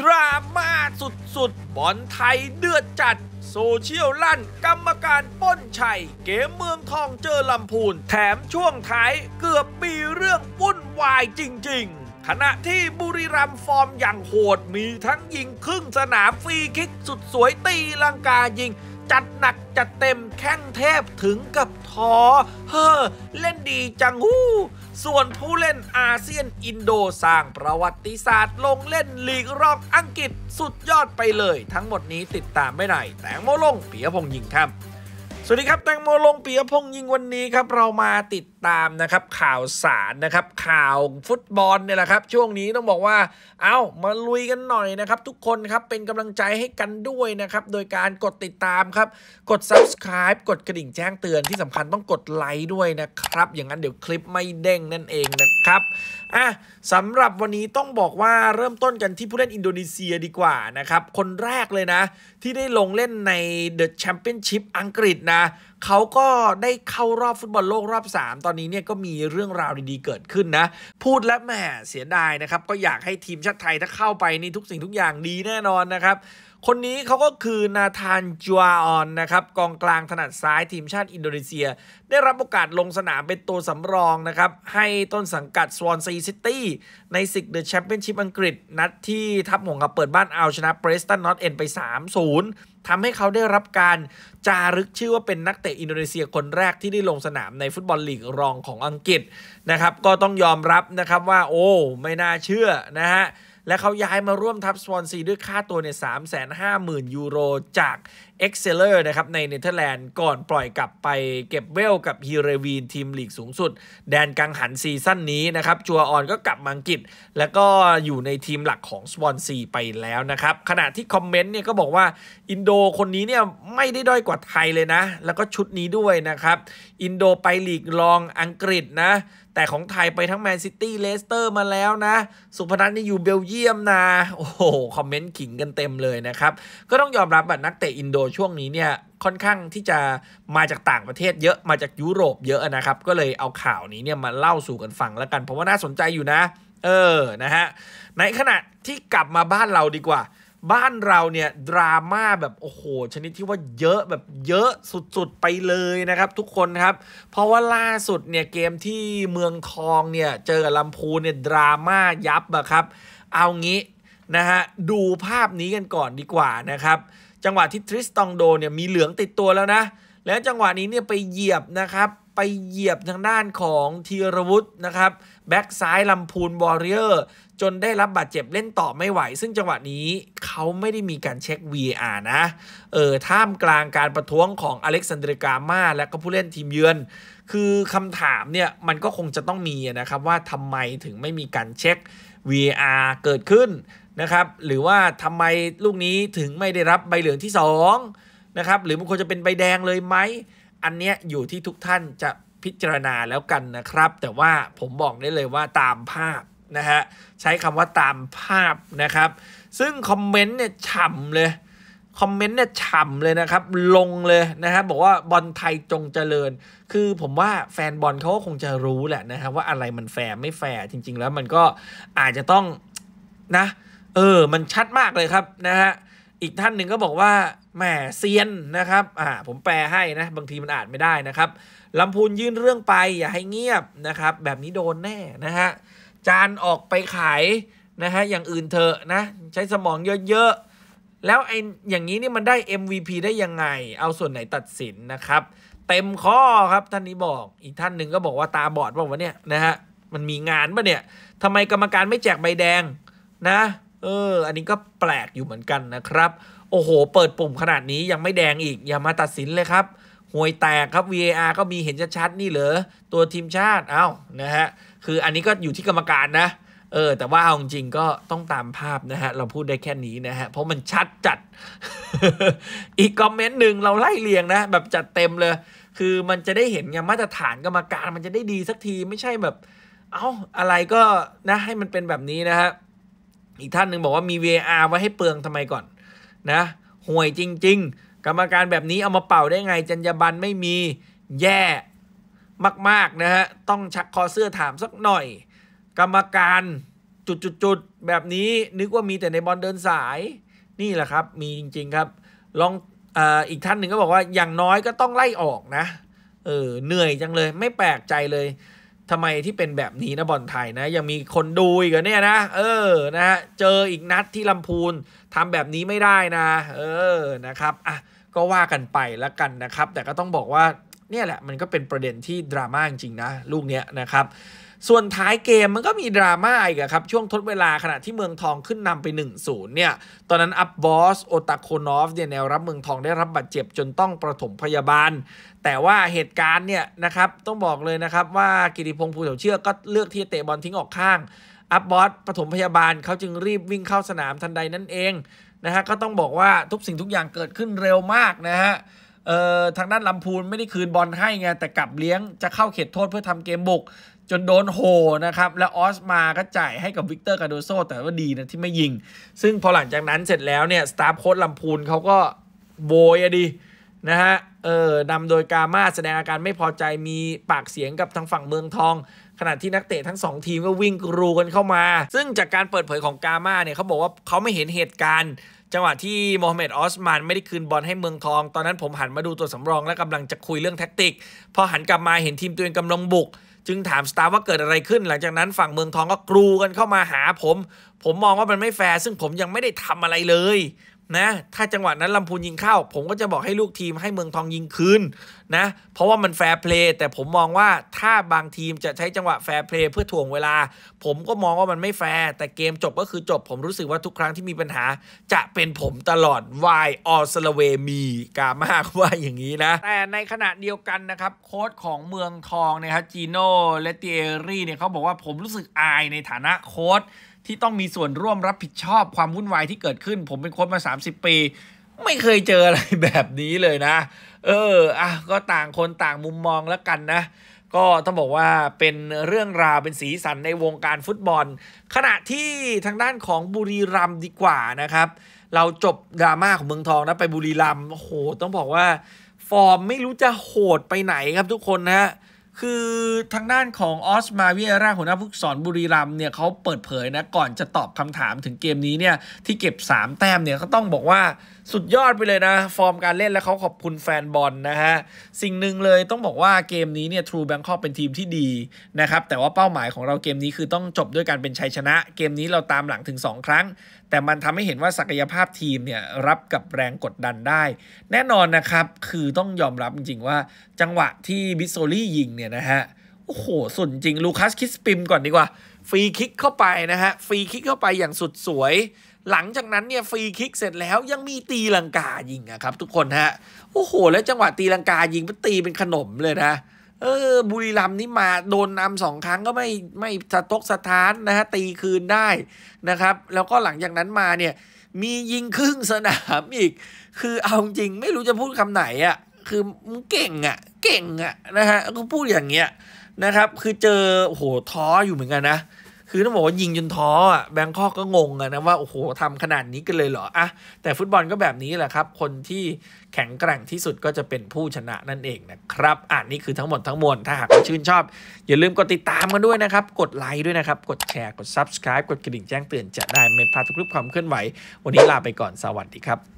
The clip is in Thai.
ดราม่าสุดๆ บอลไทยเดือดจัดโซเชียลลั่นกรรมการป้นชัย เกมเมืองทองเจอลำพูน แถมช่วงท้ายเกือบมีเรื่องวุ่นวายจริง ๆ ขณะที่บุรีรัมฟอร์มอย่างโหดมีทั้งยิงครึ่งสนามฟรีคิกสุดสวยตีลังกายิงจัดหนัก จัดเต็มแข้งเทพถึงกับท้อเฮ้อเล่นดีจังหู้ ส่วนผู้เล่นอาเซียนอินโดสร้างประวัติศาสตร์ลงเล่นลีกรอบอังกฤษสุดยอดไปเลยทั้งหมดนี้ติดตามไม่ได้แตงโมลงเปียพงยิงครับสวัสดีครับแตงโมลงปียพงยิง วันนี้ครับเรามาติดตามนะครับข่าวสารนะครับข่าวฟุตบอลเนี่ยแหละครับช่วงนี้ต้องบอกว่าเอา้ามาลุยกันหน่อยนะครับ ทุกคนครับเป็นกำลังใจให้กันด้วยนะครับ โดยการกดติดตามครับ กด subscribe กดกระดิ่งแจ้งเตือนที่สำคัญต้องกดไลค์ด้วยนะครับ อย่างนั้นเดี๋ยวคลิปไม่เด้งนั่นเองนะครับอ่ะสำหรับวันนี้ต้องบอกว่าเริ่มต้นกันที่ผู้เล่นอินโดนีเซียดีกว่านะครับ คนแรกเลยนะ ที่ได้ลงเล่นในเดอะแชมเปี้ยนชิพอังกฤษนะเขาก็ได้เข้ารอบฟุตบอลโลกรอบ 3 ตอนนี้เนี่ยก็มีเรื่องราวดีๆเกิดขึ้นนะ พูดแล้วแหมเสียดายนะครับ ก็อยากให้ทีมชาติไทยถ้าเข้าไปนี่ทุกสิ่งทุกอย่างดีแน่นอนนะครับคนนี้เขาก็คือนาธานจัวออนนะครับ กองกลางถนัดซ้ายทีมชาติอินโดนีเซีย ได้รับโอกาสลงสนามเป็นตัวสำรองนะครับ ให้ต้นสังกัดสวอนซีซิตี้ในศึกเดอะแชมเปี้ยนชิพอังกฤษ นัดที่ทัพหงกับเปิดบ้านเอาชนะเบรสตันนอตเอ็นไป 3-0ทำให้เขาได้รับการ จารึกชื่อว่าเป็นนักเตะอินโดนีเซียคนแรกที่ได้ลงสนามในฟุตบอลลีกรองของอังกฤษนะครับก็ต้องยอมรับนะครับว่าโอ้ไม่น่าเชื่อนะฮะและเขาย้ายมาร่วมทัพสวอนซีด้วยค่าตัวใน 350,000 ยูโร จากเอ็กเซเลอร์นะครับในเนเธอร์แลนด์ก่อนปล่อยกลับไปเก็บเวลกับฮีเรวีนทีมลีกสูงสุด แดนกังหันซีซั่นนี้นะครับจัวออนก็กลับมาอังกฤษ แล้วก็อยู่ในทีมหลักของสวอนซีไปแล้วนะครับขณะที่คอมเมนต์เนี่ยก็บอกว่าอินโดคนนี้เนี่ยไม่ได้ด้อยกว่าไทยเลยนะ แล้วก็ชุดนี้ด้วยนะครับอินโดไปลีกรองอังกฤษนะแต่ของไทยไปทั้งแมนซิตี้เลสเตอร์มาแล้วนะ สุพนัทนี่อยู่เบลเยียมนะ โอ้โห คอมเมนต์ขิงกันเต็มเลยนะครับ ก็ต้องยอมรับว่านักเตะอินโดช่วงนี้เนี่ยค่อนข้างที่จะมาจากต่างประเทศเยอะมาจากยุโรปเยอะนะครับ ก็เลยเอาข่าวนี้เนี่ยมาเล่าสู่กันฟังแล้วกัน เพราะว่าน่าสนใจอยู่นะ เออนะฮะในขณะที่กลับมาบ้านเราดีกว่าบ้านเราเนี่ยดราม่าแบบโอ้โหชนิดที่ว่าเยอะแบบเยอะสุดๆ ไปเลยนะครับทุกคนครับเพราะว่าล่าสุดเนี่ยเกมที่เมืองทองเนี่ยเจอกับลำพูนเนี่ยดราม่ายับอะครับเอางี้นะฮะดูภาพนี้กันก่อนดีกว่านะครับ จังหวะที่ทริสตองโดเนี่ยมีเหลืองติดตัวแล้วนะ แล้วจังหวะนี้เนี่ยไปเหยียบนะครับไปเหยียบทางด้านของธีรวุฒินะครับแบ็กซ้ายลำพูนบอริเออร์จนได้รับบาดเจ็บเล่นต่อไม่ไหว ซึ่งจังหวะนี้เขาไม่ได้มีการเช็ค VAR นะ เออท่ามกลางการประท้วงของอเล็กซานเดรกามาและก็ผู้เล่นทีมเยือน คือคำถามเนี่ย มันก็คงจะต้องมีนะครับ ว่าทำไมถึงไม่มีการเช็ค VAR เกิดขึ้นนะครับหรือว่าทำไมลูกนี้ถึงไม่ได้รับใบเหลืองที่ 2 นะครับ หรือมันควรจะเป็นใบแดงเลยไหม อันเนี้ยอยู่ที่ทุกท่านจะพิจารณาแล้วกันนะครับ แต่ว่าผมบอกได้เลยว่าตามภาพนะฮะใช้คำว่าตามภาพนะครับ ซึ่งคอมเมนต์เนี่ยฉ่ำเลย คอมเมนต์เนี่ยฉ่ำเลยนะครับ ลงเลยนะครับ บอกว่าบอลไทยจงเจริญ คือผมว่าแฟนบอลเขาก็คงจะรู้แหละนะครับว่าอะไรมันแฟร์ไม่แฟร์จริงๆ แล้วมันก็อาจจะต้องนะ เออ มันชัดมากเลยครับนะฮะ อีกท่านหนึ่งก็บอกว่าแหมเซียนนะครับ อ่า ผมแปลให้นะ บางทีมันอ่านไม่ได้นะครับลำพูนยื่นเรื่องไป อย่าให้เงียบนะครับ แบบนี้โดนแน่นะฮะจานออกไปขายนะฮะอย่างอื่นเถอะนะ ใช้สมองเยอะๆ แล้วไอ้อย่างนี้นี่มันได้ MVP ได้ยังไง เอาส่วนไหนตัดสินนะครับ เต็มข้อครับท่านนี้บอก อีกท่านหนึ่งก็บอกว่าตาบอดบอกว่าเนี่ยนะฮะมันมีงานปะเนี่ยทำไมกรรมการไม่แจกใบแดงนะเอออันนี้ก็แปลกอยู่เหมือนกันนะครับ โอ้โห เปิดปุ่มขนาดนี้ยังไม่แดงอีก อย่ามาตัดสินเลยครับห่วยแตกครับ VAR ก็มีเห็นชัดๆนี่เหรอตัวทีมชาติเอา้านะฮะคืออันนี้ก็อยู่ที่กรรมการนะเออแต่ว่าเอาจริงก็ต้องตามภาพนะฮะเราพูดได้แค่นี้นะฮะเพราะมันชัดจัด อีกคอมเมนต์หนึ่งเราไล่เรียงนะ แบบจัดเต็มเลย คือมันจะได้เห็นไงมาตรฐานกรรมการมันจะได้ดีสักทีไม่ใช่แบบ เอา้าอะไรก็นะให้มันเป็นแบบนี้นะฮะอีกท่านหนึ่งบอกว่ามี VR A ไว้ให้เปลืองทำไมก่อนนะห่วยจริงๆกรรมการแบบนี้เอามาเป่าได้ไง จรรยาบรรณไม่มีแย่มากๆนะฮะต้องชักคอเสื้อถามสักหน่อย กรรมการจุดๆแบบนี้นึกว่ามีแต่ในบอลเดินสายนี่แหละครับ มีจริง ๆครับ ลองออีกท่านหนึ่งก็บอกว่าอย่างน้อยก็ต้องไล่ออกนะเออเหนื่อยจังเลยไม่แปลกใจเลยทำไมที่เป็นแบบนี้นะบอลไทยนะ ยังมีคนดูอีกเนี่ยนะ เออนะฮะเจออีกนัดที่ลำพูนทำแบบนี้ไม่ได้นะ เออนะครับอ่ะก็ว่ากันไปแล้วกันนะครับ แต่ก็ต้องบอกว่า เนี่ยแหละมันก็เป็นประเด็นที่ดราม่าจริงนะ ลูกเนี้ยนะครับส่วนท้ายเกมมันก็มีดราม่าอีกครับ ช่วงทดเวลาขณะที่เมืองทองขึ้นนำไป1-0เนี่ยตอนนั้นอับบอส โอตาโคนอฟเนี่ยแนวรับเมืองทองได้รับบาดเจ็บ จนต้องประถมพยาบาล แต่ว่าเหตุการณ์เนี่ยนะครับต้องบอกเลยนะครับ ว่ากิติพงศ์ภูเถาเชื่อก็เลือกที่จะเตะบอลทิ้งออกข้างอับบอส ประถมพยาบาลเขาจึงรีบวิ่งเข้าสนามทันใดนั่นเองนะฮะก็ต้องบอกว่าทุกสิ่งทุกอย่างเกิดขึ้นเร็วมากนะฮะทางด้านลำพูนไม่ได้คืนบอลให้ไงแต่กลับเลี้ยง จะเข้าเขตโทษเพื่อทำเกมบุกจนโดนโหนะครับ แล้วออสมาก็จ่ายให้กับวิกเตอร์กาโดโซแต่ว่าดีนะที่ไม่ยิง ซึ่งพอหลังจากนั้นเสร็จแล้วเนี่ย สตาร์โค้ดลำพูนเขาก็โบยอะดีนะฮะ เออนำโดยกามาแสดงอาการไม่พอใจมีปากเสียงกับทางฝั่งเมืองทอง ขณะที่นักเตะทั้ง 2 ทีมก็วิ่งกรูกันเข้ามา ซึ่งจากการเปิดเผยของกามาเนี่ยเขาบอกว่าเขาไม่เห็นเหตุการณ์จังหวะที่โมฮัมเหม็ดออสมานไม่ได้คืนบอลให้เมืองทอง ตอนนั้นผมหันมาดูตัวสำรอง และกำลังจะคุยเรื่องแท็กติกพอหันกลับมาเห็นทีมตัวเองกำลังบุกจึงถามสตาร์ว่าเกิดอะไรขึ้น หลังจากนั้นฝั่งเมืองทองก็กรูกันเข้ามาหาผม ผมมองว่ามันไม่แฟร์ ซึ่งผมยังไม่ได้ทำอะไรเลยนะถ้าจังหวะนั้นลำพูนยิงเข้า ผมก็จะบอกให้ลูกทีมให้เมืองทองยิงคืนนะเพราะว่ามันแฟร์เพลย์ แต่ผมมองว่าถ้าบางทีมจะใช้จังหวะแฟร์เพลย์เพื่อถ่วงเวลา ผมก็มองว่ามันไม่แฟร์ แต่เกมจบก็คือจบ ผมรู้สึกว่าทุกครั้งที่มีปัญหา จะเป็นผมตลอดวายออสเลเวมีกามากว่าอย่างนี้นะ แต่ในขณะเดียวกันนะครับโค้ชของเมืองทองนะครับจีโน่และเตียรี่เนี่ยเขาบอกว่าผมรู้สึกอายในฐานะโค้ชที่ต้องมีส่วนร่วมรับผิดชอบความวุ่นวายที่เกิดขึ้น ผมเป็นคนมา 30 ปี ไม่เคยเจออะไรแบบนี้เลยนะ เอออ่ะก็ต่างคนต่างมุมมองแล้วกันนะก็ต้องบอกว่าเป็นเรื่องราวเป็นสีสันในวงการฟุตบอล ขณะที่ทางด้านของบุรีรัมดีกว่านะครับ เราจบดราม่าของเมืองทองนะไปบุรีรัมโอ้โหต้องบอกว่า ฟอร์มไม่รู้จะโหดไปไหนครับ ทุกคนนะคือทางด้านของออสมาเวียร่าหัวหน้าผู้สอนบุรีรัมเนี่ยเขาเปิดเผยนะก่อนจะตอบคำถามถึงเกมนี้เนี่ยที่เก็บ 3 แต้มเนี่ยขาต้องบอกว่าสุดยอดไปเลยนะ ฟอร์มการเล่นและเขาขอบคุณแฟนบอลนะฮะสิ่งหนึ่งเลยต้องบอกว่าเกมนี้เนี่ยทรูแบงคอกเป็นทีมที่ดีนะครับแต่ว่าเป้าหมายของเราเกมนี้คือต้องจบด้วยการเป็นชัยชนะ เกมนี้เราตามหลังถึง 2 ครั้งแต่มันทำให้เห็นว่าศักยภาพทีมเนี่ยรับกับแรงกดดันได้ แน่นอนนะครับ คือต้องยอมรับจริงๆ ว่า จังหวะที่บิโซลี่ยิงเนี่ยนะฮะโอ้โห สุดจริงลูคัสคิสปิมก่อนดีกว่าฟรีคิกเข้าไปนะฮะฟรีคิกเข้าไปอย่างสุดสวย หลังจากนั้นเนี่ยฟรีคิกเสร็จแล้วยังมีตีลังกายิงอะครับทุกคนฮะโอ้โห แล้วจังหวะตีลังกายิงมันตีเป็นขนมเลยนะเออบุรีรัมนี่มาโดนนำสองครั้งก็ไม่ไม่สะทกสะท้านนะฮะตีคืนได้นะครับ แล้วก็หลังจากนั้นมาเนี่ยมียิงครึ่งสนามอีกคือเอาจริงไม่รู้จะพูดคำไหนอะ่ะคือมึงเก่งอะ่ะเก่งอะ่ะนะฮะก็พูดอย่างเงี้ยนะครับ คือเจอโหท้ออยู่เหมือนกันนะคือต้องบอกว่ายิงจนท้ออ่ะแบงคอกก็งงอะนะว่าโอ้โหทำขนาดนี้กันเลยเหรออะแต่ฟุตบอลก็แบบนี้แหละครับ คนที่แข็งแกร่งที่สุดก็จะเป็นผู้ชนะนั่นเองนะครับ อ่านี่คือทั้งหมดทั้งมวลถ้าหากชื่นชอบ อย่าลืมกดติดตามกันด้วยนะครับ กดไลค์ด้วยนะครับ กดแชร์ กด subscribe กดกระดิ่งแจ้งเตือนจะได้ ไม่พลาดทุกคลิปความเคลื่อนไหว วันนี้ลาไปก่อนสวัสดีครับ